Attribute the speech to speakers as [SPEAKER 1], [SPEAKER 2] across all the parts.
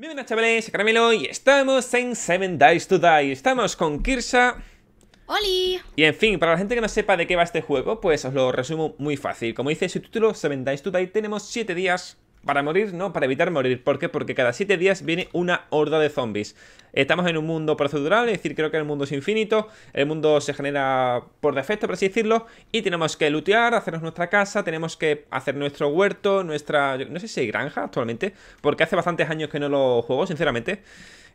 [SPEAKER 1] Bienvenidos chavales, chavales, Caramelo y estamos en Seven Days to Die Estamos con Kirsa ¡Holi! Y en fin, para la gente que no sepa de qué va este juego Pues os lo resumo muy fácil Como dice su título, Seven Days to Die Tenemos 7 días para morir, no, para evitar morir. ¿Por qué? Porque cada 7 días viene una horda de zombies. Estamos en un mundo procedural, es decir, creo que el mundo es infinito, el mundo se genera por defecto, por así decirlo, y tenemos que lutear, hacernos nuestra casa, tenemos que hacer nuestro huerto, nuestra... no sé si hay granja actualmente, porque hace bastantes años que no lo juego, sinceramente.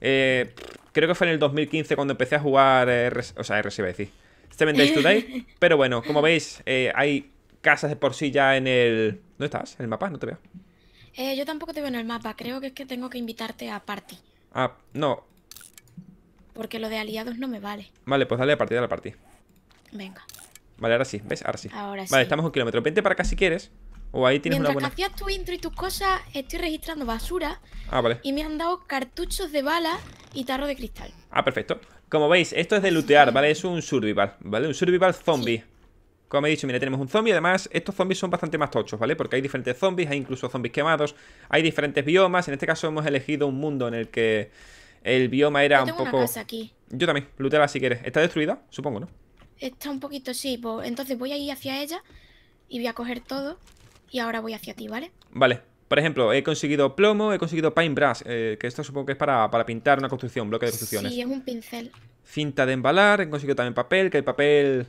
[SPEAKER 1] Eh, creo que fue en el 2015 cuando empecé a jugar... Eh, o sea, rsi va a decir. Seven Days Pero bueno, como veis, eh, hay casas de por sí ya en el... ¿Dónde estás? En el mapa, no te veo.
[SPEAKER 2] Eh, yo tampoco te veo en el mapa. Creo que es que tengo que invitarte a party.
[SPEAKER 1] Ah, no.
[SPEAKER 2] Porque lo de aliados no me vale.
[SPEAKER 1] Vale, pues dale a partir, dale a party. Venga. Vale, ahora sí, ¿ves? Ahora sí. Ahora sí. Vale, estamos un kilómetro. Vente para acá si quieres. O ahí tienes una buena... que hacías
[SPEAKER 2] tu intro y tus cosas, estoy registrando basura. Ah, vale. Y me han dado cartuchos de bala y tarro de cristal.
[SPEAKER 1] Ah, perfecto. Como veis, esto es de lootear, ¿vale? Es un survival, ¿vale? Un survival zombie. Como he dicho, mira, tenemos un zombie. Además, estos zombies son bastante más tochos, ¿vale? Porque hay diferentes zombies, hay incluso zombies quemados, hay diferentes biomas. En este caso hemos elegido un mundo en el que el bioma era un poco... Una casa aquí. Yo también, lutela si quieres. ¿Está destruida? Supongo, ¿no?
[SPEAKER 2] Está un poquito, sí. Pues, entonces voy a ir hacia ella y voy a coger todo. Y ahora voy hacia ti, ¿vale?
[SPEAKER 1] Vale, por ejemplo, he conseguido plomo, he conseguido pine brass. Eh, que esto supongo que es para, para, pintar una construcción, bloque de construcciones. Sí,
[SPEAKER 2] es un pincel.
[SPEAKER 1] Cinta de embalar, he conseguido también papel, que el papel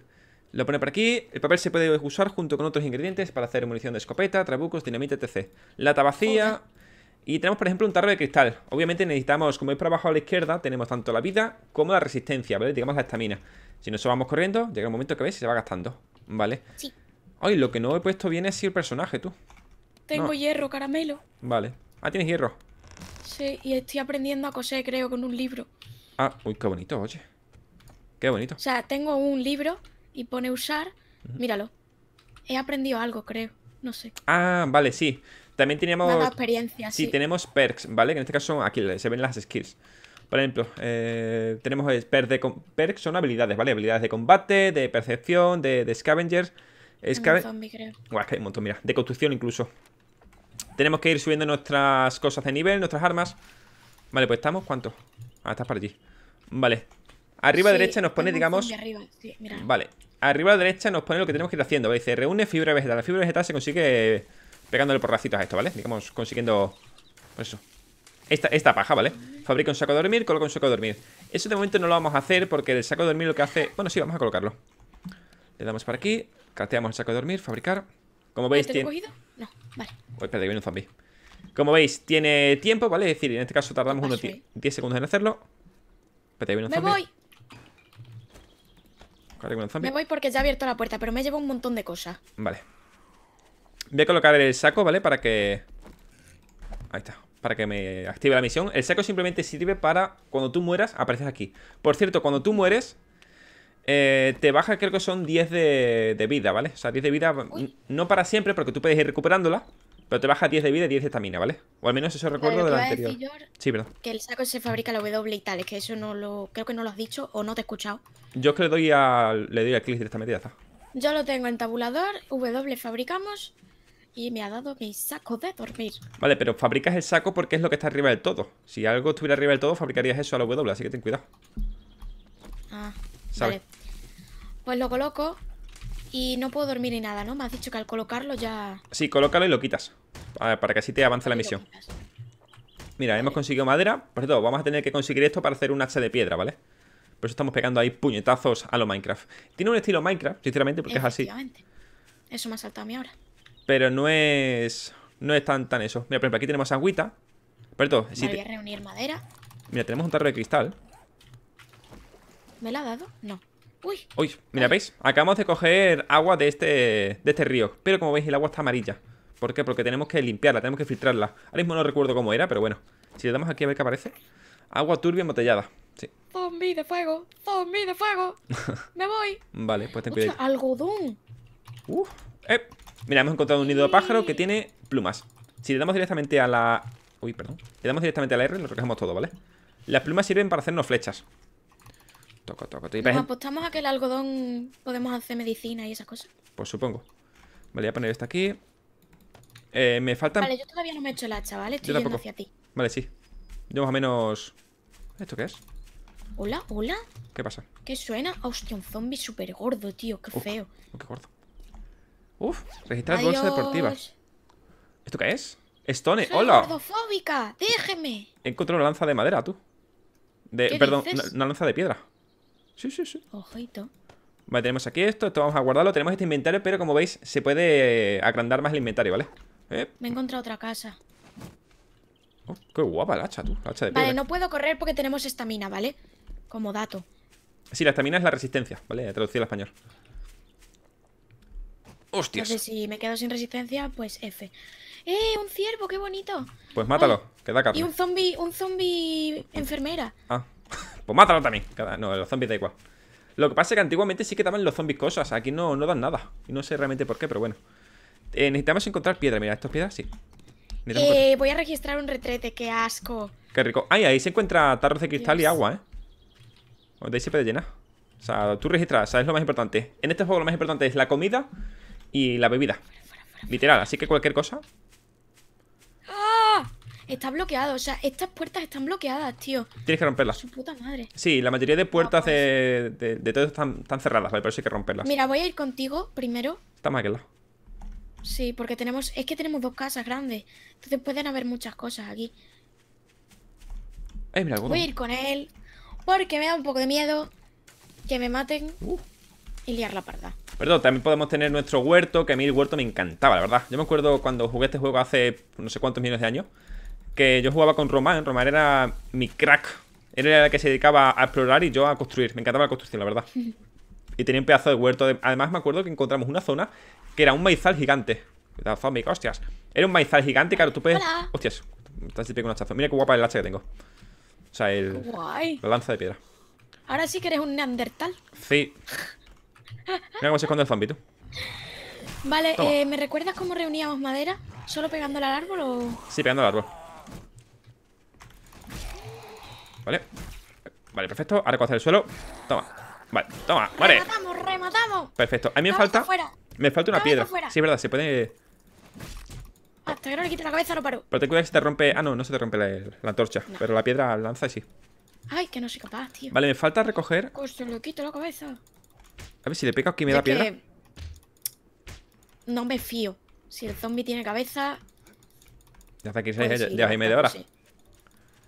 [SPEAKER 1] lo pone por aquí. El papel se puede usar junto con otros ingredientes para hacer munición de escopeta, trabucos, dinamita, etc. Lata vacía. Y tenemos, por ejemplo, un tarro de cristal. Obviamente necesitamos, como veis para abajo a la izquierda, tenemos tanto la vida como la resistencia, ¿vale? Digamos la estamina. Si nos vamos corriendo, llega un momento que ves y se va gastando, ¿vale? Sí. Ay, lo que no he puesto bien es si el personaje, tú. Tengo hierro, caramelo. Vale. Ah, tienes hierro.
[SPEAKER 2] Sí, y estoy aprendiendo a coser, creo, con un libro.
[SPEAKER 1] Ah, uy, qué bonito, oye. Qué bonito. O
[SPEAKER 2] sea, tengo un libro y pone usar, míralo. He aprendido algo, creo. No sé.
[SPEAKER 1] Ah, vale, sí. También teníamos... experiencia, sí, sí. tenemos perks, ¿vale? Que en este caso aquí se ven las skills. Por ejemplo, eh, tenemos eh, perks, de, perks son habilidades, ¿vale? Habilidades de combate, de percepción, de, de scavengers. creo. es que hay un montón, mira. De construcción incluso. Tenemos que ir subiendo nuestras cosas de nivel, nuestras armas. Vale, pues estamos, ¿Cuánto? Ah, estás para allí. Vale. Arriba a derecha nos pone, digamos...
[SPEAKER 2] Sí, mira. Vale,
[SPEAKER 1] arriba a la derecha nos pone lo que tenemos que ir haciendo, ¿vale? Dice, reúne fibra vegetal. La fibra vegetal se consigue pegándole porracitos a esto, ¿vale? Digamos, consiguiendo... Pues eso. Esta, esta paja, ¿vale? Fabrica un saco de dormir, coloca un saco de dormir. Eso de momento no lo vamos a hacer porque el saco de dormir lo que hace... Bueno, sí, vamos a colocarlo. Le damos para aquí, cateamos el saco de dormir, fabricar... Como veis, tiene... cogido? No, vale. espérate, viene un zombie. Como veis, tiene tiempo, ¿vale? Es decir, en este caso tardamos unos 10 segundos en hacerlo. Espérate, viene un zombie. ¡Me voy! Me
[SPEAKER 2] voy porque ya he abierto la puerta, pero me llevo un montón de cosas.
[SPEAKER 1] Vale. Voy a colocar el saco, ¿vale? Para que... Ahí está. Para que me active la misión. El saco simplemente sirve para cuando tú mueras, apareces aquí. Por cierto, cuando tú mueres, eh, te baja, creo que son 10 de, vida, ¿vale? O sea, 10 de vida, no para siempre, porque tú puedes ir recuperándola. Pero te baja 10 de vida y 10 de estamina, ¿vale? O al menos eso recuerdo de la anterior. sí, pero
[SPEAKER 2] Que el saco se fabrica la W y tal, es que eso no lo. Creo que no lo has dicho o no te he escuchado.
[SPEAKER 1] Yo es que le doy a. Le doy al clic directamente y ya está.
[SPEAKER 2] Yo lo tengo en tabulador, W fabricamos y me ha dado mi saco de dormir.
[SPEAKER 1] Vale, pero fabricas el saco porque es lo que está arriba del todo. Si algo estuviera arriba del todo, fabricarías eso a la W, así que ten cuidado.
[SPEAKER 2] Ah, vale. Pues lo coloco y no puedo dormir ni nada, ¿no? Me has dicho que al colocarlo ya...
[SPEAKER 1] Sí, colócalo y lo quitas. para que así te avance la misión. Mira, hemos conseguido madera. Por cierto, vamos a tener que conseguir esto para hacer un hacha de piedra, ¿vale? Por eso estamos pegando ahí puñetazos a lo Minecraft. Tiene un estilo Minecraft, sinceramente, porque es así.
[SPEAKER 2] Eso me ha saltado a mí ahora.
[SPEAKER 1] Pero no es... No es tan, tan eso. Mira, por ejemplo, aquí tenemos agüita. Por cierto, si
[SPEAKER 2] reunir madera.
[SPEAKER 1] Mira, tenemos un tarro de cristal.
[SPEAKER 2] ¿Me la ha dado? No.
[SPEAKER 1] Uy. mira, ¿veis? Acabamos de coger agua de este, de este río. Pero como veis, el agua está amarilla. ¿Por qué? Porque tenemos que limpiarla, tenemos que filtrarla. Ahora mismo no recuerdo cómo era, pero bueno. Si le damos aquí a ver qué aparece. Agua turbia embotellada. Sí.
[SPEAKER 2] Zombie de fuego, zombie de fuego. Me voy.
[SPEAKER 1] Vale, pues ten
[SPEAKER 2] algodón.
[SPEAKER 1] Uf. Eh. Mira, hemos encontrado un nido de pájaro que tiene plumas. Si le damos directamente a la... Uy, perdón. Le damos directamente a la R, lo recogemos todo, ¿vale? Las plumas sirven para hacernos flechas. Toco, toco. Nos
[SPEAKER 2] apostamos a que el algodón podemos hacer medicina y esas cosas.
[SPEAKER 1] Pues supongo. Vale, voy a poner esta aquí. Eh, me falta. Vale,
[SPEAKER 2] yo todavía no me he hecho el hacha, ¿vale? Estoy yendo hacia ti.
[SPEAKER 1] Vale, sí. Yo más o menos. ¿Esto qué es?
[SPEAKER 2] Hola, hola. ¿Qué pasa? ¿Qué suena? Hostia, un zombie súper gordo, tío. Qué feo.
[SPEAKER 1] Oh, qué gordo. Uf, registrar bolsas deportivas. ¿Esto qué es? Stone, Soy hola.
[SPEAKER 2] gordofóbica, déjeme.
[SPEAKER 1] He encontrado una lanza de madera, tú. perdón, una lanza de piedra.
[SPEAKER 2] Sí, sí, sí. Ojito.
[SPEAKER 1] Vale, tenemos aquí esto, esto vamos a guardarlo. Tenemos este inventario, pero como veis, se puede eh, agrandar más el inventario, ¿vale? Eh.
[SPEAKER 2] Me he encontrado otra casa.
[SPEAKER 1] Oh, qué guapa la hacha, tú. hacha de Vale, no
[SPEAKER 2] puedo correr porque tenemos estamina, ¿vale? Como dato.
[SPEAKER 1] Sí, la estamina es la resistencia, ¿vale? traducido al español. Hostias. Entonces,
[SPEAKER 2] si me quedo sin resistencia, pues F. ¡Eh! ¡Un ciervo! ¡Qué bonito!
[SPEAKER 1] Pues mátalo, queda que carne. Y un
[SPEAKER 2] zombie, un zombie enfermera.
[SPEAKER 1] Ah. Pues mátalo también. No, los zombies da igual. Lo que pasa es que antiguamente sí que daban los zombies cosas. Aquí no, no dan nada. Y no sé realmente por qué, pero bueno. Eh, necesitamos encontrar piedra. Mira, estas piedras sí. Eh,
[SPEAKER 2] voy a registrar un retrete, qué asco.
[SPEAKER 1] Qué rico. Ay, ahí se encuentra tarros de cristal y agua, ¿eh? De ahí se puede llenar. O sea, tú registras, ¿sabes lo más importante? En este juego lo más importante es la comida y la bebida. Literal, así que cualquier cosa
[SPEAKER 2] Está bloqueado, o sea, estas puertas están bloqueadas, tío.
[SPEAKER 1] Tienes que romperlas. Su
[SPEAKER 2] puta madre.
[SPEAKER 1] Sí, la mayoría de puertas ah, pues. de, de, todo están, están, cerradas, ¿vale? por eso hay que romperlas. Mira,
[SPEAKER 2] voy a ir contigo primero. Está más que lado. Sí, porque tenemos. Es que tenemos dos casas grandes. Entonces pueden haber muchas cosas aquí. voy a ir con él. Porque me da un poco de miedo que me maten uh. y liar la parda.
[SPEAKER 1] Perdón, también podemos tener nuestro huerto, que a mí el huerto me encantaba, la verdad. Yo me acuerdo cuando jugué este juego hace no sé cuántos millones de años que yo jugaba con Román. Román era mi crack. Él era el que se dedicaba a explorar y yo a construir. Me encantaba la construcción, la verdad. Y tenía un pedazo de huerto. Además, me acuerdo que encontramos una zona que era un maizal gigante. Zombie, hostias. Era un maizal gigante, claro, tú puedes. Hostias, estás Mira qué guapa el hacha que tengo. O sea, el. lanza de piedra.
[SPEAKER 2] Ahora sí que eres un Neandertal.
[SPEAKER 1] Sí. Mira cómo se esconde el zombie, tú.
[SPEAKER 2] Vale, eh, ¿me recuerdas cómo reuníamos madera? ¿Solo pegándola al árbol o.?
[SPEAKER 1] Sí, pegando al árbol. Vale Vale, perfecto Ahora coger el suelo Toma Vale, toma, vale Rematamos,
[SPEAKER 2] rematamos Perfecto A mí me falta Me falta una piedra Sí, es verdad, se puede Hasta ah, que no le quite la cabeza no paro
[SPEAKER 1] Pero te cuidado si te rompe Ah, no, no se te rompe la, la antorcha Pero la piedra lanza y sí
[SPEAKER 2] Ay, que no soy capaz, tío Vale, me
[SPEAKER 1] falta recoger le
[SPEAKER 2] pues quito la cabeza A
[SPEAKER 1] ver si le pego aquí me da piedra
[SPEAKER 2] No me fío Si el zombie tiene cabeza
[SPEAKER 1] ya está aquí, pues ya, y media hora. Pues sí.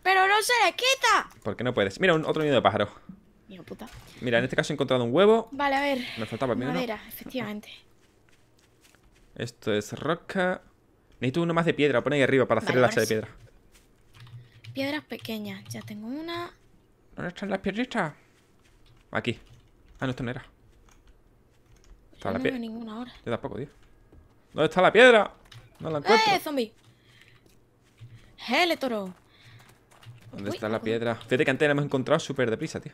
[SPEAKER 2] ¡Pero no se le quita!
[SPEAKER 1] Porque no puedes? Mira, otro niño de pájaro. Mira, puta. Mira, en este caso he encontrado un huevo. Vale, a ver. Me faltaba el Madera,
[SPEAKER 2] efectivamente.
[SPEAKER 1] Esto es roca. Necesito uno más de piedra. Pone ahí arriba para hacer el hacha de piedra.
[SPEAKER 2] Piedras pequeñas. Ya tengo una.
[SPEAKER 1] ¿Dónde están las piedritas? Aquí. Ah, no, esto no era. Está la no veo ninguna ahora. da poco tío. ¿Dónde está la piedra? No la ¡Eh, encuentro.
[SPEAKER 2] ¡Eh, zombie! ¡Hele, toro! ¿Dónde está la
[SPEAKER 1] piedra? Fíjate que antes la hemos encontrado súper deprisa, tío.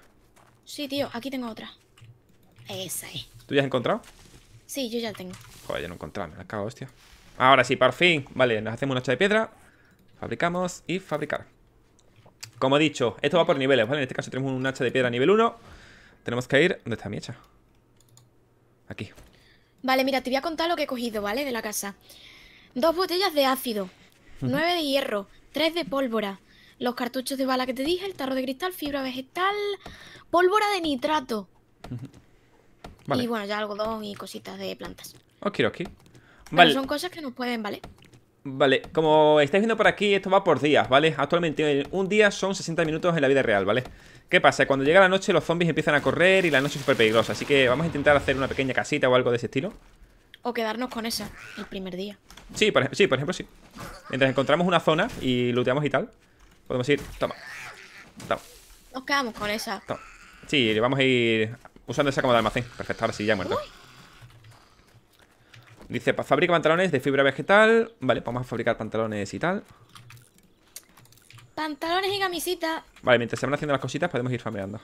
[SPEAKER 2] Sí, tío, aquí tengo otra. Esa es. Eh. ¿Tú ya has encontrado? Sí, yo ya la tengo.
[SPEAKER 1] Joder, ya no encontrado, me la cago, hostia. Ahora sí, por fin. Vale, nos hacemos una hacha de piedra. Fabricamos y fabricar. Como he dicho, esto va por niveles, ¿vale? En este caso tenemos un hacha de piedra nivel 1. Tenemos que ir... ¿Dónde está mi hacha? Aquí.
[SPEAKER 2] Vale, mira, te voy a contar lo que he cogido, ¿vale? De la casa. Dos botellas de ácido, nueve de hierro, tres de pólvora, los cartuchos de bala que te dije, el tarro de cristal, fibra vegetal, pólvora de nitrato. Y bueno, ya algodón y cositas de plantas.
[SPEAKER 1] Ok, ok. Vale. Pero son
[SPEAKER 2] cosas que nos pueden, ¿vale?
[SPEAKER 1] Vale, como estáis viendo por aquí, esto va por días, ¿vale? Actualmente eh, un día son 60 minutos en la vida real, ¿vale? ¿Qué pasa? Cuando llega la noche los zombies empiezan a correr y la noche es súper peligrosa Así que vamos a intentar hacer una pequeña casita o algo de ese estilo
[SPEAKER 2] O quedarnos con esa el primer día
[SPEAKER 1] Sí, sí, por ejemplo, sí Mientras encontramos una zona y looteamos y tal Podemos ir, toma
[SPEAKER 2] Nos quedamos con esa
[SPEAKER 1] toma. Sí, vamos a ir usando esa como de almacén Perfecto, ahora sí, ya muerto Dice, fabrica pantalones de fibra vegetal Vale, pues vamos a fabricar pantalones y tal
[SPEAKER 2] Pantalones y camisitas
[SPEAKER 1] Vale, mientras se van haciendo las cositas podemos ir farmeando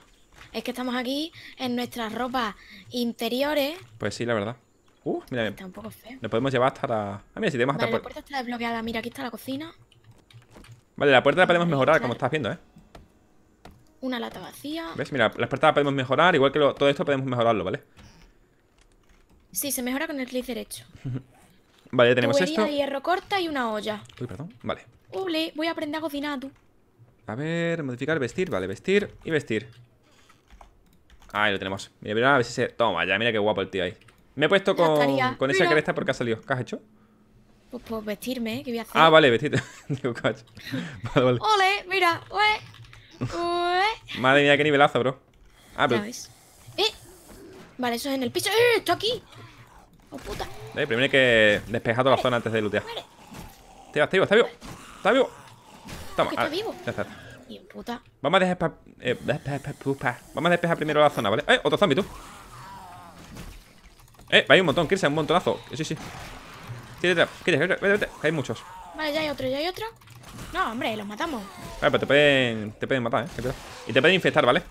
[SPEAKER 2] Es que estamos aquí en nuestras ropas interiores
[SPEAKER 1] Pues sí, la verdad Uh, mira bien. Está un poco feo. Nos podemos llevar hasta la... Ah, mira, si tenemos hasta... la puerta
[SPEAKER 2] está desbloqueada. Mira, aquí está la cocina.
[SPEAKER 1] Vale, la puerta la podemos mejorar, como estás viendo, ¿eh?
[SPEAKER 2] Una lata vacía.
[SPEAKER 1] ¿Ves? Mira, las puertas la podemos mejorar, igual que todo esto podemos mejorarlo, ¿vale?
[SPEAKER 2] Sí, se mejora con el clic derecho.
[SPEAKER 1] vale, ya tenemos Tubería esto.
[SPEAKER 2] hierro corta y una olla.
[SPEAKER 1] Uy, perdón. Vale.
[SPEAKER 2] Ule, voy a aprender a cocinar tú.
[SPEAKER 1] A ver, modificar, vestir, vale, vestir y vestir. Ahí lo tenemos. Mira, mira, a ver si se. Toma, ya, mira qué guapo el tío ahí. Me he puesto con, con esa cresta porque ha salido. ¿Qué has hecho?
[SPEAKER 2] Pues, por pues, vestirme, ¿eh? ¿qué voy a hacer? Ah,
[SPEAKER 1] vale, vestirte. Digo, vale, vale.
[SPEAKER 2] ¡Ole! ¡Mira!
[SPEAKER 1] Madre mía, qué nivelazo, bro. Ah, pero... ¿Sabes?
[SPEAKER 2] ¡Eh! Vale, eso es en el piso. ¡Eh! ¡Esto aquí!
[SPEAKER 1] ¡Oh, puta! Eh, primero hay que despejar toda la zona antes de lootear. Tío, está vivo, está vivo. Está vivo. Toma, está vivo. Ya está. puta. Vamos a despejar. Eh, Vamos a despejar primero la zona, ¿vale? ¡Eh! Otro zombie, tú. Eh, hay un montón, Kirsa, un montonazo. Sí, sí. Tírate, tira, Vete, Hay muchos.
[SPEAKER 2] Vale, ya hay otro, ya hay otro. No, hombre, los matamos. Vale,
[SPEAKER 1] ah, pero pues te pueden, te pueden matar, eh. Y te pueden infectar, ¿vale?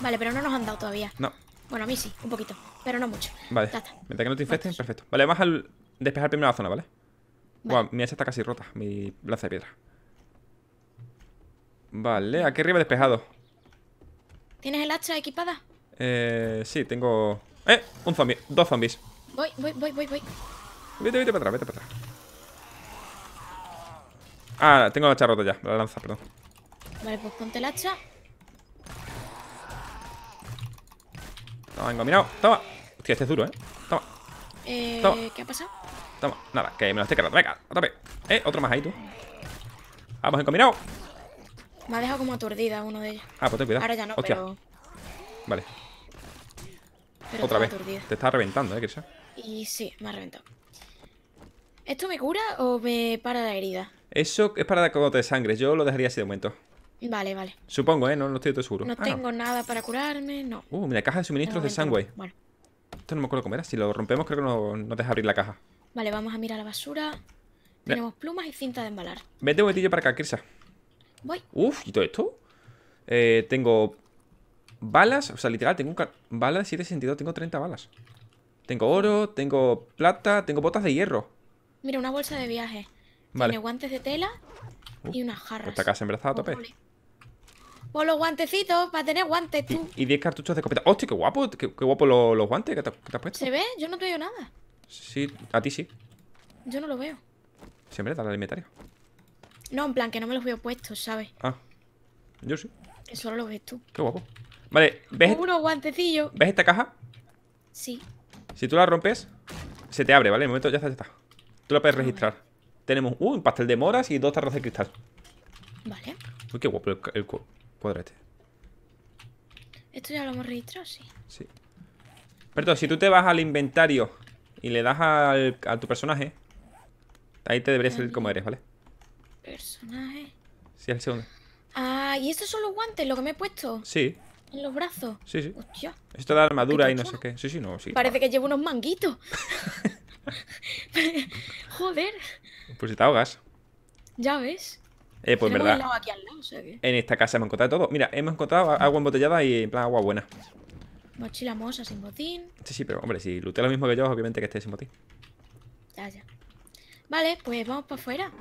[SPEAKER 2] Vale, pero no nos han dado todavía. No. Bueno, a mí sí, un poquito, pero no mucho. Vale. Mientras que no te infecten,
[SPEAKER 1] perfecto. Vale, vamos a despejar primero la zona, ¿vale? Guau, mi hacha está casi rota, mi lanza de piedra. Vale, aquí arriba despejado.
[SPEAKER 2] ¿Tienes el hacha equipada?
[SPEAKER 1] Eh, sí, tengo... ¡Eh! Un zombie, dos zombies.
[SPEAKER 2] Voy, voy, voy, voy, voy.
[SPEAKER 1] Vete, vete para atrás, vete para atrás. Ah, tengo la hacha rota ya, la lanza, perdón.
[SPEAKER 2] Vale, pues ponte el hacha.
[SPEAKER 1] Toma, engominado, toma. Hostia, este es duro, eh. Toma.
[SPEAKER 2] Eh, ¿Qué ha pasado?
[SPEAKER 1] Toma, nada, que me lo estoy cargando. Venga, otra vez. Eh, otro más ahí, tú. Vamos, engominado.
[SPEAKER 2] Me ha dejado como aturdida uno de ellos. Ah, pues ten cuidado. Ahora ya no, Hostia. Vale. Pero otra vez. Aturdida. Te
[SPEAKER 1] está reventando, eh, Kirsha
[SPEAKER 2] Y sí, me ha reventado. ¿Esto me cura o me para la herida?
[SPEAKER 1] Eso es para cogote de sangre. Yo lo dejaría así de momento. Vale, vale. Supongo, ¿eh? No, no estoy todo seguro. Ah, no tengo
[SPEAKER 2] nada para curarme, no.
[SPEAKER 1] Uh, mira, caja de suministros de, sangre. Bueno. Esto no me acuerdo cómo era. Si lo rompemos, creo que no nos deja abrir la caja.
[SPEAKER 2] Vale, vamos a mirar la basura. Tenemos plumas y cinta de embalar.
[SPEAKER 1] Vete un botillo para acá, Kirsa. Voy. Uf, ¿y todo esto? Eh, tengo balas, o sea, literal, tengo un bala de 7 sentido, tengo 30 balas. Tengo oro, tengo plata, tengo botas de hierro.
[SPEAKER 2] Mira, una bolsa de viaje. Vale. Tiene guantes de tela y unas jarras. Esta pues casa embrazada a tope. Pues los guantecitos, para tener guantes, tú.
[SPEAKER 1] Y 10 cartuchos de copeta ¡Hostia, qué guapo! Qué, guapo los, los guantes que te, has puesto. ¿Se
[SPEAKER 2] ve? Yo no te veo nada.
[SPEAKER 1] Sí, a ti sí. Yo no lo veo. Siempre está la alimentaria
[SPEAKER 2] No, en plan, que no me los veo puestos, ¿sabes?
[SPEAKER 1] Ah, yo sí.
[SPEAKER 2] Que solo los ves tú. Qué guapo.
[SPEAKER 1] Vale, ¿ves?
[SPEAKER 2] Unos guantecillos. ¿Ves esta caja? Sí.
[SPEAKER 1] Si tú la rompes, se te abre, ¿vale? En el momento ya está. Ya está. Tú la puedes ah, registrar. Tenemos un pastel de moras y dos tarros de cristal. Vale. Uy, qué guapo el, el cuadrete.
[SPEAKER 2] ¿Esto ya lo hemos registrado? Sí.
[SPEAKER 1] Sí. Perdón, si tú te vas al inventario y le das al, a tu personaje, ahí te debería salir como eres, ¿vale?
[SPEAKER 2] Personaje. Sí, al el segundo. Ah, y estos son los guantes, lo que me he puesto. Sí. En los brazos. Sí, sí. Hostia.
[SPEAKER 1] Esto da armadura y no sé qué. Sí, sí, no, sí.
[SPEAKER 2] Parece que llevo unos manguitos. Joder.
[SPEAKER 1] Pues si te ahogas.
[SPEAKER 2] Ya ves. Eh, pues verdad. Aquí al lado, o sea que...
[SPEAKER 1] En esta casa hemos encontrado todo. Mira, hemos encontrado agua embotellada y en plan agua buena.
[SPEAKER 2] Mochila mosa sin botín.
[SPEAKER 1] Sí, sí, pero hombre, si lutea lo mismo que yo, obviamente que esté sin botín.
[SPEAKER 2] Ya, ya. Vale, pues vamos para afuera.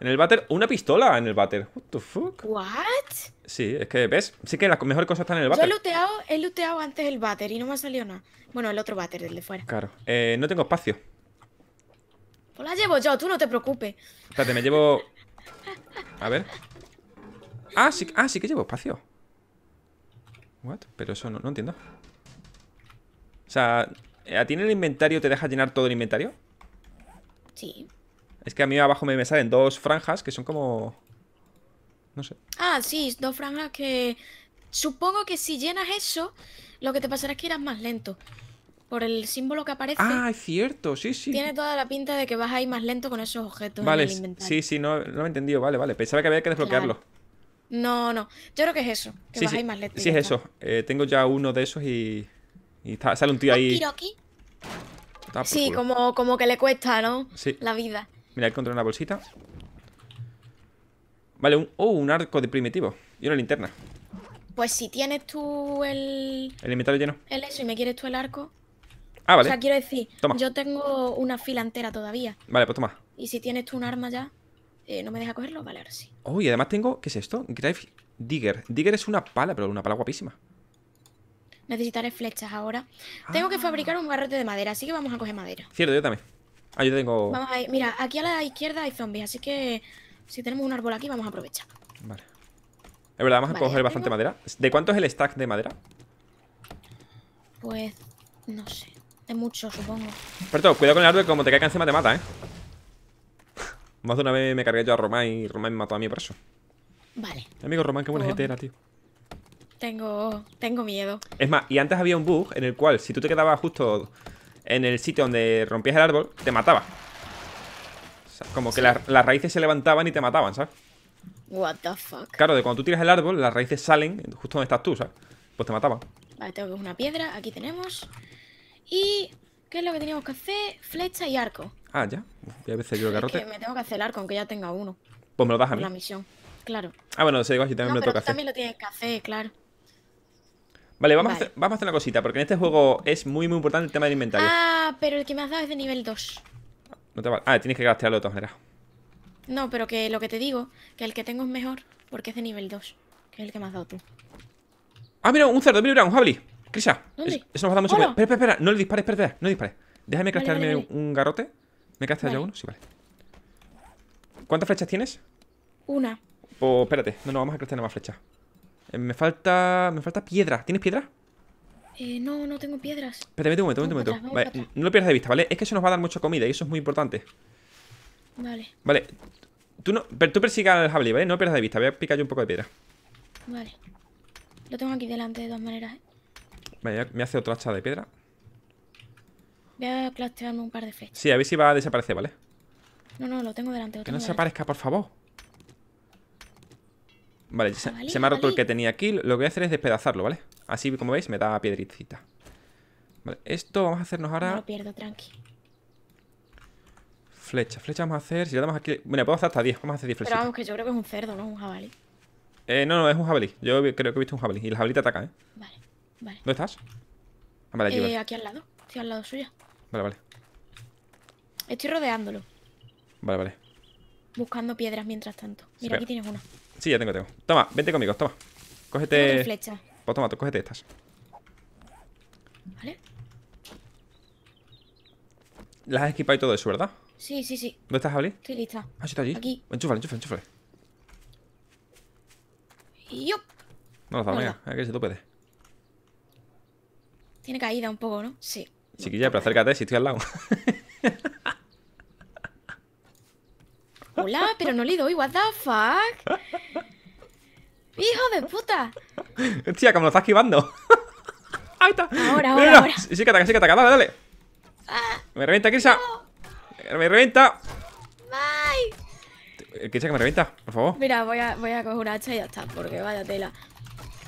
[SPEAKER 1] En el váter, una pistola en el váter. What the fuck? What? Sí, es que, ¿ves? Sí que las mejores cosas están en el váter. Yo he
[SPEAKER 2] looteado, he luteado antes el váter y no me ha salido nada. Bueno, el otro váter, el de fuera.
[SPEAKER 1] Claro. Eh, no tengo espacio.
[SPEAKER 2] Pues la llevo yo, tú no te preocupes.
[SPEAKER 1] Espérate, me llevo... A ver. Ah, sí, ah, sí que llevo espacio. What? Pero eso no, no entiendo. O sea, ¿a ti en el inventario te deja llenar todo el inventario? Sí. Es que a mí abajo me, me salen dos franjas que son como... No sé.
[SPEAKER 2] Ah, sí, dos franjas que... Supongo que si llenas eso, lo que te pasará es que irás más lento por el símbolo que aparece. Ah, es
[SPEAKER 1] cierto, sí, sí. Tiene
[SPEAKER 2] toda la pinta de que vas a ir más lento con esos objetos. en el inventario.
[SPEAKER 1] sí, sí, no, lo he entendido. Vale, vale. Pensaba que había que desbloquearlo.
[SPEAKER 2] No, no. Yo creo que es eso. Que vas a ir más lento. Sí, es eso.
[SPEAKER 1] Eh, tengo ya uno de esos y. Y sale un tío ahí. ¿Es Ah, sí,
[SPEAKER 2] como, como que le cuesta, ¿no? Sí. La vida.
[SPEAKER 1] Mira, encontré una bolsita. Vale, un, oh, un arco de primitivo. Y una linterna.
[SPEAKER 2] Pues si tienes tú el. El inventario lleno. El eso y me quieres tú el arco. Ah, vale. O sea, quiero decir, yo tengo una fila entera todavía. Vale, pues toma. Y si tienes tú un arma ya, eh, ¿no me deja cogerlo? Vale, ahora sí.
[SPEAKER 1] Uy, además tengo... ¿Qué es esto? Grave Digger. Digger es una pala, pero una pala guapísima.
[SPEAKER 2] Necesitaré flechas ahora. Ah. Tengo que fabricar un garrote de madera, así que vamos a coger madera.
[SPEAKER 1] Cierto, yo también. Ah, yo tengo... Vamos
[SPEAKER 2] a ir. Mira, aquí a la izquierda hay zombies, así que... Si tenemos un árbol aquí, vamos a aprovechar.
[SPEAKER 1] Vale. Es verdad, vamos a coger bastante madera. ¿De cuánto es el stack de madera?
[SPEAKER 2] Pues... No sé. De mucho, supongo.
[SPEAKER 1] Pero cuidado con el árbol, como te caiga encima te mata, ¿eh? Más de una vez me cargué yo a Román y Román me mató a mí por eso. Vale. Amigo Román, qué buena gente era, tío.
[SPEAKER 2] Tengo, tengo miedo.
[SPEAKER 1] Es más, y antes había un bug en el cual si tú te quedabas justo en el sitio donde rompías el árbol, te mataba. como que las raíces se levantaban y te mataban, ¿sabes?
[SPEAKER 2] What the fuck.
[SPEAKER 1] Claro, de cuando tú tiras el árbol, las raíces salen justo donde estás tú, ¿sabes? Pues te mataban.
[SPEAKER 2] Vale, tengo que una piedra, aquí tenemos. Y... ¿Qué es lo que teníamos que hacer? Flecha y arco.
[SPEAKER 1] Ah, ya. Voy a veces yo el garrote. me
[SPEAKER 2] tengo que hacer el arco, aunque ya tenga uno. Pues me lo das a mí. La misión, claro.
[SPEAKER 1] Ah, bueno, se digo así también me lo toca hacer. también
[SPEAKER 2] lo tienes que hacer, claro.
[SPEAKER 1] Vale, vamos, A hacer, vamos a hacer una cosita, porque en este juego es muy, muy importante el tema del inventario.
[SPEAKER 2] Ah, pero el que me has dado es de nivel 2.
[SPEAKER 1] No te vale. Ah, tienes que gastarlo de todas maneras.
[SPEAKER 2] No, pero que lo que te digo, que el que tengo es mejor, porque es de nivel 2, que es el que me has dado tú.
[SPEAKER 1] Ah, mira, un cerdo, mira, un jabalí. Crisa, eso nos va a dar mucho Espera, espera, no le dispares, espera, no le dispares. Déjame craftearme un garrote. ¿Me crafteas ya uno? Sí, vale. ¿Cuántas flechas tienes? Una. Pues espérate, no, no, vamos a craftear más flechas. Eh, me falta. Me falta piedra. ¿Tienes piedra?
[SPEAKER 2] Eh, no, no tengo piedras.
[SPEAKER 1] Espérate, meto un momento, vete un momento. vale, no lo pierdas de vista, ¿vale? Es que eso nos va a dar mucha comida y eso es muy importante. Vale. Vale. Tú, no, pero tú persigas al jabalí, ¿vale? No pierdas de vista. Voy a picar yo un poco de piedra.
[SPEAKER 2] Vale. Lo tengo aquí delante de todas maneras. ¿eh?
[SPEAKER 1] Vale, me hace otra hacha de piedra.
[SPEAKER 2] Voy a plastearme un par de flechas.
[SPEAKER 1] Sí, a ver si va a desaparecer, ¿vale?
[SPEAKER 2] No, no, lo tengo delante. que no se aparezca,
[SPEAKER 1] por favor. Ah, vale, se, me ha roto el que tenía aquí. Lo que voy a hacer es despedazarlo, ¿vale? Así como veis, me da piedricita. Vale, esto vamos a hacernos ahora. No lo
[SPEAKER 2] pierdo, tranqui.
[SPEAKER 1] Flecha, flecha vamos a hacer. Si le damos aquí. Bueno, puedo hacer hasta 10. Vamos a hacer 10 flechas. Pero
[SPEAKER 2] vamos, que yo creo que es un cerdo, no es un jabalí.
[SPEAKER 1] Eh, no, no, es un jabalí. Yo creo que he visto un jabalí. Y el jabalí te ataca, ¿eh? Vale. Vale. ¿Dónde estás? Ah, vale, aquí, eh,
[SPEAKER 2] aquí al lado. Estoy al lado suyo Vale, vale. Estoy rodeándolo. Vale, vale. Buscando piedras mientras tanto. Mira, aquí tienes una.
[SPEAKER 1] Sí, ya tengo, tengo. Toma, vente conmigo, toma. Cógete. Flecha. Pues toma, tú cógete estas. Vale. Las has equipado y todo eso, ¿verdad?
[SPEAKER 2] Sí, sí, sí.
[SPEAKER 1] ¿Dónde estás, Abli? Estoy lista. Ah, sí, está allí. Aquí. Enchúfale, enchúfale, enchúfale. Yo. No lo no, no. a que se tú puedes.
[SPEAKER 2] Tiene caída un poco, ¿no? Sí.
[SPEAKER 1] Chiquilla, pero acércate si estoy al lado.
[SPEAKER 2] Hola, pero no le doy, what the fuck. ¡Hijo de puta!
[SPEAKER 1] Hostia, como lo está esquivando.
[SPEAKER 2] Ahí está. Ahora, ahora,
[SPEAKER 1] Sí, que ataca, sí que ataca, dale, dale. Ah. me revienta, Kirsa. Eh, me revienta. Bye. Eh, Kirsa, que me revienta, por favor.
[SPEAKER 2] Mira, voy a, voy a coger una hacha y ya está, porque vaya tela.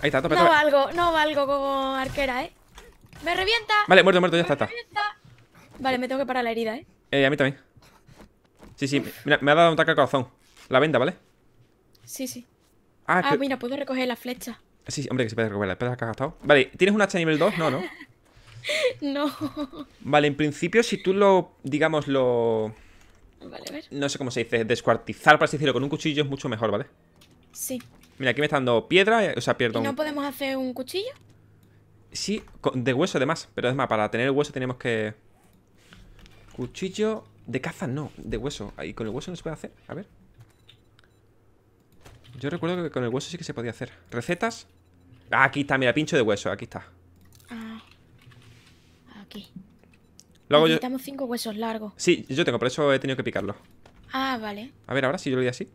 [SPEAKER 2] Ahí está, tope, No valgo, no valgo como arquera, eh. ¡Me revienta!
[SPEAKER 1] Vale, muerto, muerto, ya está,
[SPEAKER 2] Vale, me tengo que parar la herida, ¿eh?
[SPEAKER 1] Eh, a mí también. Sí, sí, mira, me ha dado un ataque al corazón. La venda, ¿vale?
[SPEAKER 2] Sí, sí. Ah, ah mira, puedo recoger la flecha.
[SPEAKER 1] Sí, hombre, que se puede recoger la flecha que ha gastado. Vale, ¿tienes un hacha nivel 2? No, ¿no?
[SPEAKER 2] no.
[SPEAKER 1] Vale, en principio, si tú lo, digamos, lo... Vale, a ver. No sé cómo se dice, descuartizar, para así decirlo, con un cuchillo es mucho mejor, ¿vale? Sí. Mira, aquí me está dando piedra, o sea, pierdo ¿Y ¿No
[SPEAKER 2] podemos hacer un cuchillo?
[SPEAKER 1] Sí, de hueso además. Pero además, para tener el hueso tenemos que... Cuchillo de caza, no. De hueso. ¿Y con el hueso no se puede hacer? A ver. Yo recuerdo que con el hueso sí que se podía hacer. ¿Recetas? Ah, aquí está, mira, pincho de hueso. Aquí está.
[SPEAKER 2] Ah, aquí. Luego Necesitamos cinco huesos largos.
[SPEAKER 1] Sí, yo tengo, por eso he tenido que picarlo. Ah, vale. A ver, ahora si yo lo doy así.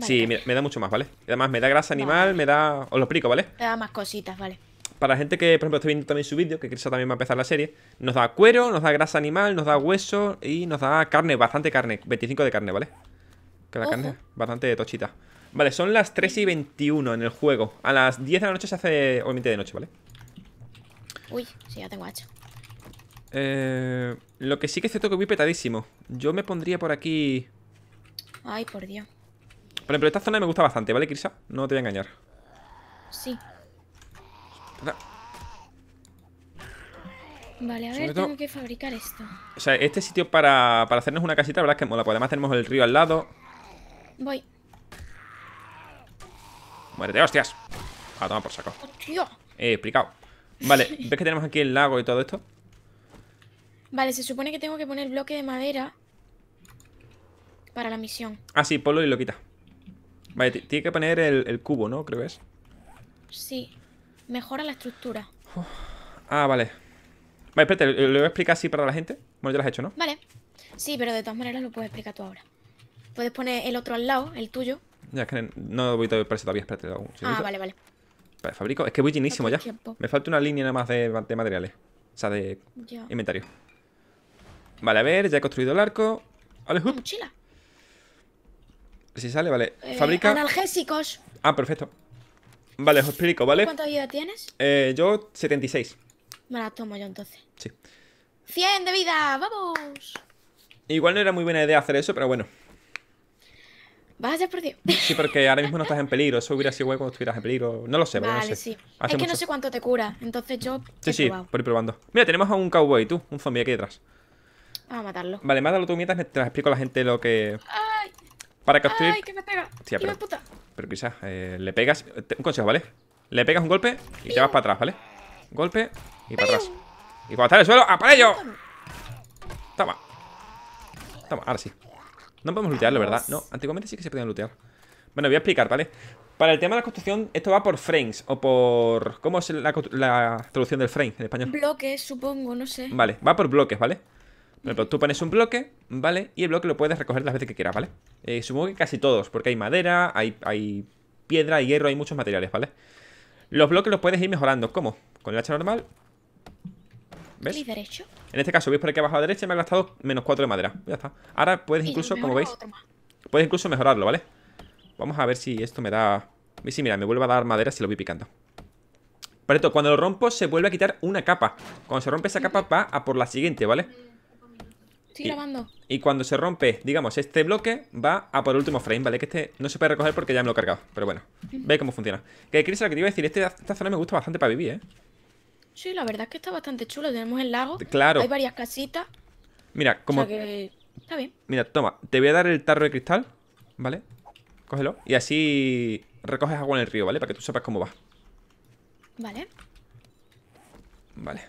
[SPEAKER 1] sí, pues. me, da mucho más, ¿vale? Además, me da grasa animal, me da... Os lo explico, ¿vale?
[SPEAKER 2] Me da más cositas, vale
[SPEAKER 1] para la gente que, por ejemplo, estoy viendo también su vídeo, que Crisa también va a empezar la serie, nos da cuero, nos da grasa animal, nos da hueso y nos da carne, bastante carne, 25 de carne, ¿vale? Que la carne bastante tochita. Vale, son las 3 y 21 en el juego. A las 10 de la noche se hace, obviamente, de noche, ¿vale?
[SPEAKER 2] Uy, sí, ya tengo hacha.
[SPEAKER 1] Eh, lo que sí que es cierto que voy petadísimo. Yo me pondría por aquí...
[SPEAKER 2] Ay, por Dios.
[SPEAKER 1] Por ejemplo, esta zona me gusta bastante, ¿vale, Crisa? No te voy a engañar.
[SPEAKER 2] Sí. Vale, a ver, tengo que fabricar esto.
[SPEAKER 1] O sea, este sitio para, hacernos una casita, la verdad es que mola. Pues además tenemos el río al lado. Voy. Muérete, hostias. A tomar por saco. Eh, explicado. Vale, ¿ves que tenemos aquí el lago y todo esto?
[SPEAKER 2] Vale, se supone que tengo que poner bloque de madera para la misión.
[SPEAKER 1] Ah, sí, ponlo y lo quita. Vale, tiene que poner el, el cubo, ¿no? Creo que es.
[SPEAKER 2] Sí. Mejora la estructura.
[SPEAKER 1] Ah, vale. Vale, espérate, ¿lo, voy a explicar así para la gente? Bueno, ya lo has hecho, ¿no?
[SPEAKER 2] Vale. Sí, pero de todas maneras lo puedes explicar tú ahora. Puedes poner el otro al lado, el tuyo.
[SPEAKER 1] Ya, es que no voy a ver todavía, espérate. ah, vale, vale. fabrico. Es que voy llenísimo ya. Me falta una línea nada más de, materiales. O sea, de inventario. Vale, a ver, ya he construido el arco. Vale, Mochila. Si sale, vale. Eh, Fabrica.
[SPEAKER 2] Analgésicos.
[SPEAKER 1] Ah, perfecto. Vale, os explico, ¿vale? ¿Cuánta
[SPEAKER 2] vida tienes?
[SPEAKER 1] Eh, yo 76.
[SPEAKER 2] Me la tomo yo entonces. Sí. 100 de vida, vamos.
[SPEAKER 1] Igual no era muy buena idea hacer eso, pero bueno. Vas a ser Sí, porque ahora mismo no estás en peligro. Eso hubiera sido bueno cuando estuvieras en peligro. No lo sé, vale, no sé. sí. es que no sé
[SPEAKER 2] cuánto te cura. Entonces yo. Sí, sí,
[SPEAKER 1] por ir probando. Mira, tenemos a un cowboy, tú, un zombie aquí detrás. Vamos a matarlo. Vale, mátalo tú mientras te explico a la gente lo que. ¡Ay! Para ¡Ay,
[SPEAKER 2] que me pega! Hostia, puta!
[SPEAKER 1] Pero quizás eh, le pegas... Un consejo, ¿vale? Le pegas un golpe y te vas para atrás, ¿vale? Golpe y para atrás. Y cuando está en el suelo, ¡aparello! Toma. Toma, ahora sí. No podemos la ¿verdad? No, antiguamente sí que se podían lootear. Bueno, voy a explicar, ¿vale? Para el tema de la construcción, esto va por frames o por... ¿Cómo es la, traducción del frame en español?
[SPEAKER 2] Bloques, supongo, no sé. Vale,
[SPEAKER 1] va por bloques, ¿vale? vale tú pones un bloque, ¿vale? Y el bloque lo puedes recoger las veces que quieras, ¿vale? Eh, supongo que casi todos, porque hay madera, hay, piedra, hay hierro, hay muchos materiales, ¿vale? Los bloques los puedes ir mejorando. ¿Cómo? Con el hacha normal. ¿Ves? derecho. En este caso, veis por aquí abajo a la derecha, me ha gastado menos 4 de madera. Ya está. Ahora puedes incluso, como veis, puedes incluso mejorarlo, ¿vale? Vamos a ver si esto me da... Si mira, me vuelve a dar madera si lo voy picando. Por esto, cuando lo rompo se vuelve a quitar una capa. Cuando se rompe esa capa va a por la siguiente, ¿vale? y, grabando. Y cuando se rompe, digamos, este bloque va a por último frame, ¿vale? Que este no se puede recoger porque ya me lo he cargado. Pero bueno, veis cómo funciona. Que Chris, lo que te iba a decir, este, esta zona me gusta bastante para vivir, ¿eh?
[SPEAKER 2] Sí, la verdad es que está bastante chulo. Tenemos el lago. Claro. Hay varias casitas. Mira, como. Está bien.
[SPEAKER 1] Mira, toma, te voy a dar el tarro de cristal, ¿vale? Cógelo. Y así recoges agua en el río, ¿vale? Para que tú sepas cómo va. Vale. Vale.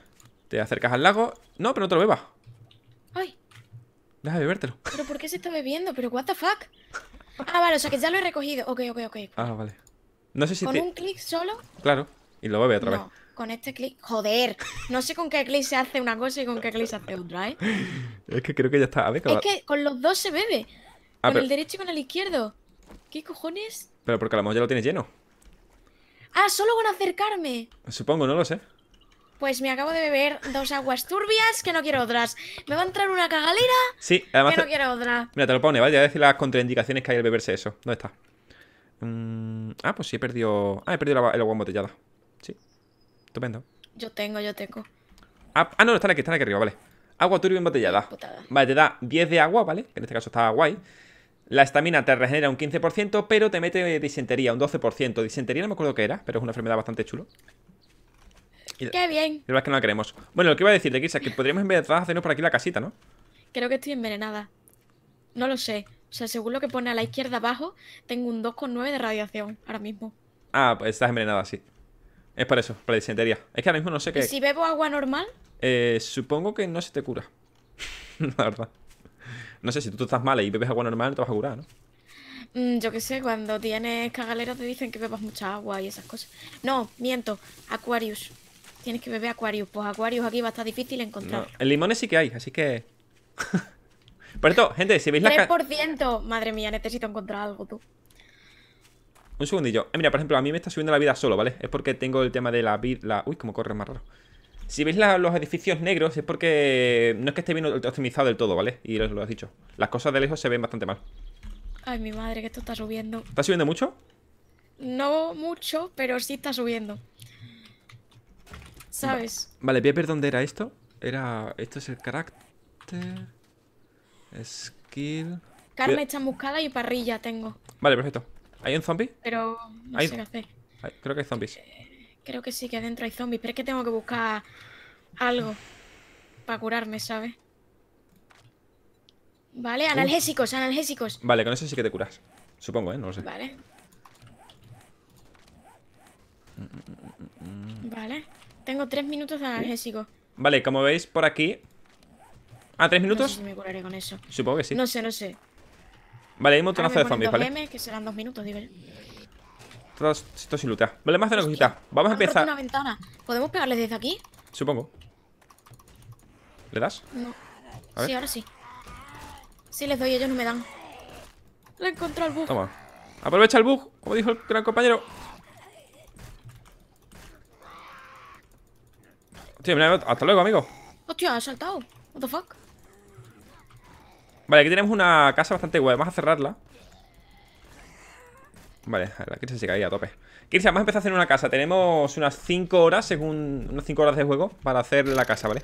[SPEAKER 1] Te acercas al lago. No, pero no te lo bebas. Deja de ¿Pero
[SPEAKER 2] por qué se está bebiendo? ¿Pero what the fuck? Ah, vale, o sea que ya lo he recogido. Ok, ok, ok.
[SPEAKER 1] Ah, vale. No sé si ¿Con un
[SPEAKER 2] clic solo?
[SPEAKER 1] Claro. Y lo bebe otra vez.
[SPEAKER 2] con este clic... ¡Joder! No sé con qué clic se hace una cosa y con qué clic se hace otra, ¿eh?
[SPEAKER 1] es que creo que ya está... A ver, con es que
[SPEAKER 2] con los dos se bebe. Ah, con el derecho y con el izquierdo. ¿Qué cojones?
[SPEAKER 1] Pero porque a lo mejor ya lo tienes lleno.
[SPEAKER 2] Ah, solo con acercarme.
[SPEAKER 1] Supongo, no lo sé.
[SPEAKER 2] Pues me acabo de beber dos aguas turbias que no quiero otras. Me va a entrar una cagalera
[SPEAKER 1] sí, además que no
[SPEAKER 2] quiero otra.
[SPEAKER 1] Mira, te lo pone, ¿vale? Ya a decir las contraindicaciones que hay al beberse eso. ¿Dónde está? Mm, ah, pues sí, he perdido... Ah, he perdido el agua embotellada. Sí. Estupendo.
[SPEAKER 2] Yo tengo, yo tengo.
[SPEAKER 1] Ah, ah no, están aquí, están aquí arriba, vale. Agua turbia embotellada. Vale, te da 10 de agua, ¿vale? Que en este caso está guay. La estamina te regenera un 15%, pero te mete disentería, un 12%. Disentería no me acuerdo qué era, pero es una enfermedad bastante chulo. ¡Qué bien! La verdad es que no la queremos. Bueno, lo que iba a decirte, Kisa, que podríamos en vez de hacernos por aquí la casita, ¿no?
[SPEAKER 2] Creo que estoy envenenada. No lo sé. O sea, según lo que pone a la izquierda abajo, tengo un 2,9 de radiación ahora mismo.
[SPEAKER 1] Ah, pues estás envenenada, sí. Es para eso, para disentería. Es que ahora mismo no sé qué. si
[SPEAKER 2] bebo agua normal?
[SPEAKER 1] Eh, supongo que no se te cura. la verdad. No sé, si tú estás mal y bebes agua normal, no te vas a curar, ¿no?
[SPEAKER 2] Mm, yo qué sé, cuando tienes cagalera te dicen que bebas mucha agua y esas cosas. No, miento, Aquarius tienes que beber Aquarius. Pues Aquarius aquí va a estar difícil encontrar.
[SPEAKER 1] el limón sí que hay, así que. Por esto, gente, si veis la.
[SPEAKER 2] 3%, madre mía, necesito encontrar algo tú.
[SPEAKER 1] Un segundillo. Eh, mira, por ejemplo, a mí me está subiendo la vida solo, ¿vale? Es porque tengo el tema de la vida. Uy, cómo corre más raro. Si veis los edificios negros es porque no es que esté bien optimizado del todo, ¿vale? Y lo, lo has dicho. Las cosas de lejos se ven bastante mal.
[SPEAKER 2] Ay, mi madre, que esto está subiendo.
[SPEAKER 1] ¿Está subiendo mucho?
[SPEAKER 2] No mucho, pero sí está subiendo. ¿sabes?
[SPEAKER 1] vale, voy a ver dónde era esto. Era. Esto es el
[SPEAKER 2] carácter.
[SPEAKER 1] Skill. Carne
[SPEAKER 2] chamuscada y parrilla tengo.
[SPEAKER 1] Vale, perfecto. ¿Hay un zombie?
[SPEAKER 2] Pero no sé qué hacer.
[SPEAKER 1] Creo que hay zombies. Eh,
[SPEAKER 2] creo que sí, que dentro hay zombies. Pero es que tengo que buscar algo para curarme, ¿sabes? Vale, analgésicos, analgésicos.
[SPEAKER 1] Vale, con eso sí que te curas. Supongo, ¿eh? No lo sé. Vale. Mm, mm,
[SPEAKER 2] mm, vale. Tengo tres minutos de ah, eh, analgésico.
[SPEAKER 1] Vale, como veis por aquí... Ah, ¿tres minutos? No me curaré con eso. Supongo que sí. No sé, no sé. Vale, hay un montonazo ah, de zombies, ¿vale?
[SPEAKER 2] que serán dos minutos,
[SPEAKER 1] sin luta. Vale, más de una cosita. Vamos a empezar.
[SPEAKER 2] ¿Podemos pegarles desde aquí?
[SPEAKER 1] Supongo. ¿Le das?
[SPEAKER 2] No. A ver. Sí, ahora sí. Si les doy, ellos no me dan. Le encontrado el bug.
[SPEAKER 1] Toma. Aprovecha el bug, como dijo el gran compañero. Sí, hasta luego, amigo.
[SPEAKER 2] Hostia, ha saltado. What the fuck?
[SPEAKER 1] Vale, aquí tenemos una casa bastante guay. Vamos a cerrarla. Vale, la Kirsia se caía a tope. Kirsia, vamos a empezar a hacer una casa. Tenemos unas 5 horas, según unas 5 horas de juego, para hacer la casa, ¿vale?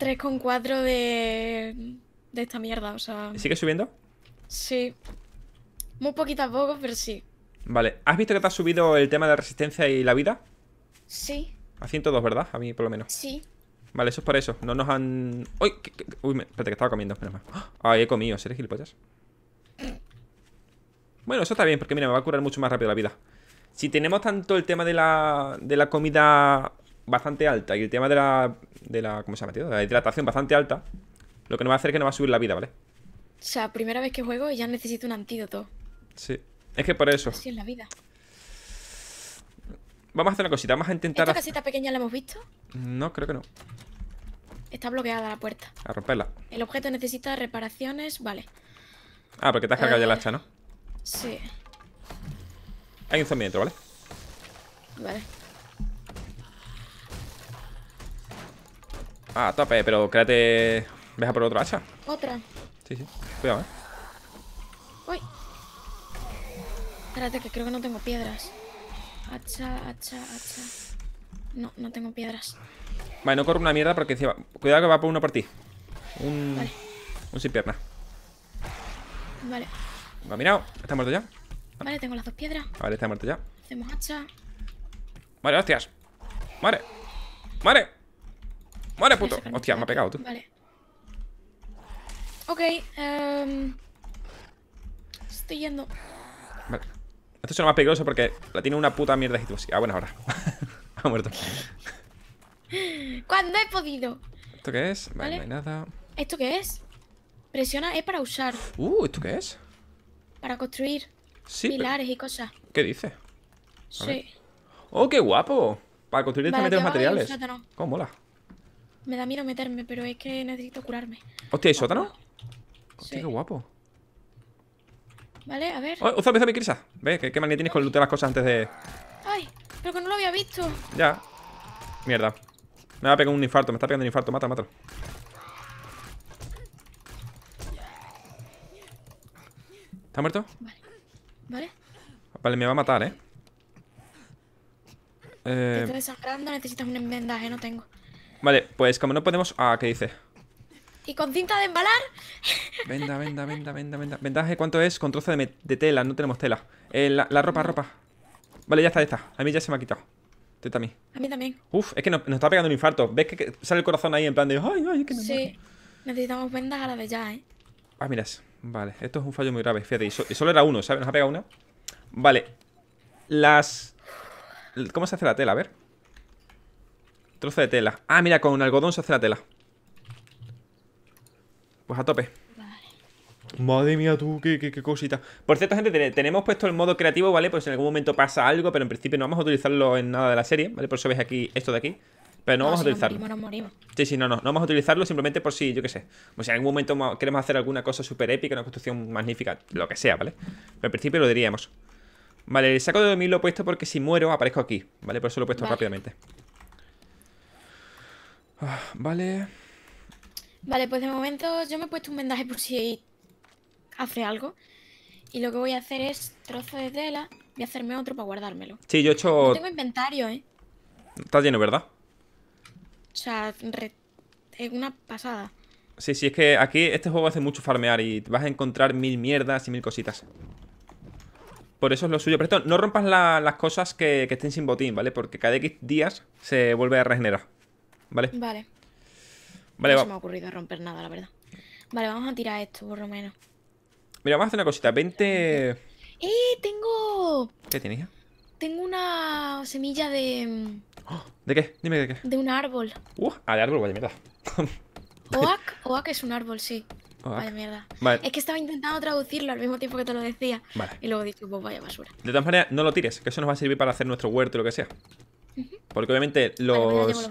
[SPEAKER 2] 3,4 de... de esta mierda, o sea... ¿Sigue subiendo? Sí. Muy poquito a poco, pero sí.
[SPEAKER 1] Vale, ¿has visto que te ha subido el tema de resistencia y la vida? Sí. A 102, ¿verdad? A mí por lo menos. Sí. Vale, eso es para eso. No nos han... ¡Uy! espérate, que estaba comiendo. espera ¡Ay, ¡Ah! he comido! seres gilipollas? Bueno, eso está bien, porque mira, me va a curar mucho más rápido la vida. Si tenemos tanto el tema de la, de la comida bastante alta y el tema de la, de la... ¿Cómo se ha metido la hidratación bastante alta, lo que nos va a hacer es que nos va a subir la vida, ¿vale?
[SPEAKER 2] O sea, primera vez que juego y ya necesito un antídoto.
[SPEAKER 1] Sí. Es que por eso. sí es la vida. Vamos a hacer una cosita, vamos a intentar... ¿Esta casita
[SPEAKER 2] pequeña la hemos visto?
[SPEAKER 1] No, creo que no.
[SPEAKER 2] Está bloqueada la puerta. A romperla. El objeto necesita reparaciones, vale.
[SPEAKER 1] Ah, porque te has cargado ya la hacha, ¿no? Sí. Hay un zombie dentro, ¿vale? Vale. Ah, tope, pero créate... ¿Ves a por otra hacha? Otra. Sí, sí. Cuidado, eh.
[SPEAKER 2] Uy. Espérate, que creo que no tengo piedras. Hacha, hacha, hacha. No, no tengo piedras.
[SPEAKER 1] Vale, no corro una mierda porque encima. Cuidado que va por uno por ti. Un. Vale. Un sin pierna. Vale. Va mirado. ¿Está muerto ya?
[SPEAKER 2] Vale, tengo las dos piedras. Vale, está muerto ya. Hacemos hacha.
[SPEAKER 1] Vale, hostias. Vale. Vale. Vale, puto. Hostia, me ha pegado tú.
[SPEAKER 2] Vale. Ok, em, estoy yendo.
[SPEAKER 1] Vale. Esto suena más peligroso porque la tiene una puta mierda de Ah, bueno, ahora. ha muerto.
[SPEAKER 2] ¿Cuándo he podido?
[SPEAKER 1] ¿Esto qué es? Vale, no hay nada.
[SPEAKER 2] ¿Esto qué es? Presiona es para usar.
[SPEAKER 1] Uh, ¿esto qué es?
[SPEAKER 2] Para construir sí, pilares y cosas.
[SPEAKER 1] ¿Qué dice? Sí. ¡Oh, qué guapo! Para construir vale, meter los materiales. ¿Cómo mola?
[SPEAKER 2] Me da miedo meterme, pero es que necesito curarme.
[SPEAKER 1] Hostia, ¿hay sótano? Hostia, qué guapo.
[SPEAKER 2] ¿vale? A ver. Oh, un zombie, mi
[SPEAKER 1] crisa! ¿Ves? ¿Qué, mal manía tienes con lootear las cosas antes de.
[SPEAKER 2] Ay, pero que no lo había visto. Ya.
[SPEAKER 1] Mierda. Me va a pegar un infarto, me está pegando un infarto. Mata, mata. ¿Está muerto? Vale. Vale. Vale, me va a matar, ¿eh? eh... Te estoy
[SPEAKER 2] desangrando, necesitas un vendaje, no tengo.
[SPEAKER 1] Vale, pues como no podemos... Ah, ¿qué dice?
[SPEAKER 2] y con cinta de embalar.
[SPEAKER 1] Venda, venda, venda, venda, venda. Vendaje, ¿cuánto es? Con trozo de, tela, no tenemos tela. Eh, la, ropa, ropa. Vale, ya está, ya está. A mí ya se me ha quitado. también. A mí también. Uf, es que nos, está pegando un infarto. ¿Ves que, sale el corazón ahí en plan de. Ay,
[SPEAKER 2] ay, qué. que me Sí. Necesitamos vendas a la de ya, ¿eh?
[SPEAKER 1] Ah, miras. Vale, esto es un fallo muy grave. Fíjate, y, solo era uno, ¿sabes? Nos ha pegado una. Vale. Las. ¿Cómo se hace la tela? A ver. Trozo de tela. Ah, mira, con un algodón se hace la tela. Pues a tope. Madre mía, tú, qué, cosita. Por cierto, gente, tenemos puesto el modo creativo, ¿vale? Pues en algún momento pasa algo, pero en principio no vamos a utilizarlo en nada de la serie, ¿vale? Por eso veis aquí esto de aquí. Pero no, vamos a utilizarlo. Sí, sí, no, no. No vamos a utilizarlo simplemente por si, yo qué sé. O si en algún momento queremos hacer alguna cosa súper épica, una construcción magnífica, lo que sea, ¿vale? Pero en principio lo diríamos. Vale, el saco de dormir lo he puesto porque si muero aparezco aquí, ¿vale? Por eso lo he puesto rápidamente. Ah, vale.
[SPEAKER 2] Vale, pues de momento yo me he puesto un vendaje por si hace algo. Y lo que voy a hacer es trozo de tela y hacerme otro para guardármelo.
[SPEAKER 1] Sí, yo he hecho... No tengo
[SPEAKER 2] inventario, ¿eh?
[SPEAKER 1] Está lleno, ¿verdad?
[SPEAKER 2] O sea, es una pasada.
[SPEAKER 1] Sí, sí, es que aquí este juego hace mucho farmear y vas a encontrar mil mierdas y mil cositas. Por eso es lo suyo. Pero no rompas las cosas que, que, estén sin botín, ¿vale? Porque cada X días se vuelve a regenerar. ¿Vale?
[SPEAKER 2] Vale no se me ha ocurrido romper nada, la verdad. Vale, vamos a tirar esto, por lo menos.
[SPEAKER 1] Mira, vamos a hacer una cosita. 20... ¡Eh!
[SPEAKER 2] Tengo... ¿Qué tienes? Tengo una semilla de... Mm,
[SPEAKER 1] ¡Oh! ¿De qué? Dime de qué.
[SPEAKER 2] De un árbol.
[SPEAKER 1] Uh, ah, de árbol, vaya mierda.
[SPEAKER 2] oak, oak es un árbol, sí.
[SPEAKER 1] Vaya mierda.
[SPEAKER 2] Vale. Es que estaba intentando traducirlo al mismo tiempo que te lo decía. Vale. Y luego dije, pues vaya basura.
[SPEAKER 1] De todas maneras, no lo tires, que eso nos va a servir para hacer nuestro huerto y lo que sea. Porque obviamente los,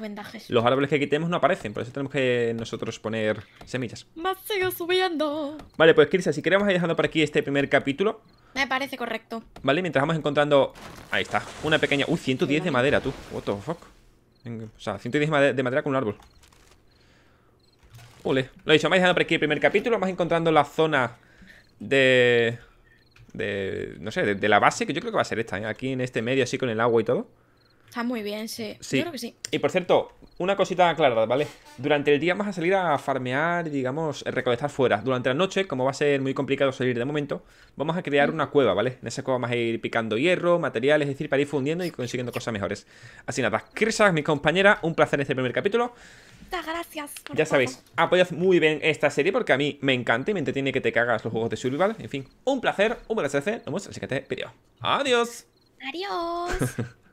[SPEAKER 1] árboles que quitemos no aparecen, por eso tenemos que nosotros poner semillas.
[SPEAKER 2] Más sigo subiendo.
[SPEAKER 1] Vale, pues Kirsa, si queremos ir dejando por aquí este primer capítulo.
[SPEAKER 2] Me parece correcto.
[SPEAKER 1] Vale, mientras vamos encontrando... Ahí está, una pequeña... Uy, 110 de madera, tú. What the fuck. O sea, 110 de madera con un árbol. Ole. Lo he dicho, vamos dejando por aquí el primer capítulo. Vamos encontrando la zona de... De, no sé, de, la base, que yo creo que va a ser esta, ¿eh? aquí en este medio, así con el agua y todo
[SPEAKER 2] muy bien, sí. que sí.
[SPEAKER 1] Y por cierto, una cosita clara, ¿vale? Durante el día vamos a salir a farmear, digamos, eh, recolectar fuera. Durante la noche, como va a ser muy complicado salir de momento, vamos a crear una cueva, ¿vale? En esa cueva vamos a ir picando hierro, materiales, es decir, para ir fundiendo y consiguiendo cosas mejores. Así nada, Kirsak, mi compañera, un placer en este primer capítulo.
[SPEAKER 2] Muchas gracias. ya sabéis,
[SPEAKER 1] apoyad muy bien esta serie porque a mí me encanta y me entretiene que te cagas los juegos de survival. En fin, un placer, un placer, nos vemos en el siguiente vídeo. Adiós. Adiós.